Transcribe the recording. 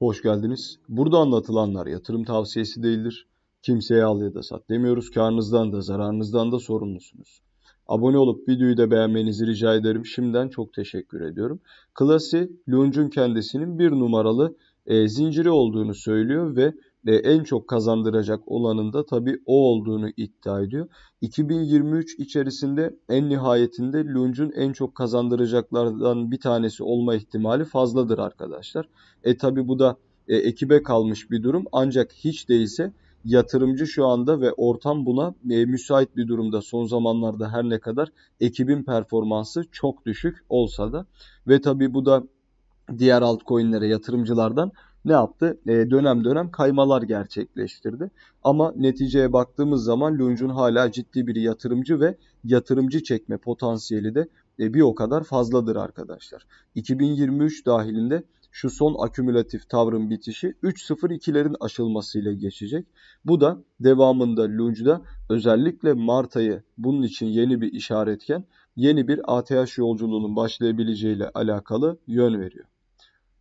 Hoş geldiniz. Burada anlatılanlar yatırım tavsiyesi değildir. Kimseye al ya da sat demiyoruz. Karnınızdan da zararınızdan da sorumlusunuz. Abone olup videoyu da beğenmenizi rica ederim. Şimdiden çok teşekkür ediyorum. Klasi, Lunch'un kendisinin bir numaralı e, zinciri olduğunu söylüyor ve e, en çok kazandıracak olanın da tabii o olduğunu iddia ediyor. 2023 içerisinde en nihayetinde Lunge'un en çok kazandıracaklardan bir tanesi olma ihtimali fazladır arkadaşlar. E tabii bu da e, ekibe kalmış bir durum ancak hiç değilse yatırımcı şu anda ve ortam buna e, müsait bir durumda son zamanlarda her ne kadar ekibin performansı çok düşük olsa da ve tabii bu da diğer altcoin'lere yatırımcılardan ne yaptı? E, dönem dönem kaymalar gerçekleştirdi. Ama neticeye baktığımız zaman Lunge'un hala ciddi bir yatırımcı ve yatırımcı çekme potansiyeli de e, bir o kadar fazladır arkadaşlar. 2023 dahilinde şu son akümülatif tavrın bitişi 3.02'lerin aşılmasıyla geçecek. Bu da devamında Lunge'da özellikle Mart ayı bunun için yeni bir işaretken yeni bir ATH yolculuğunun başlayabileceğiyle alakalı yön veriyor.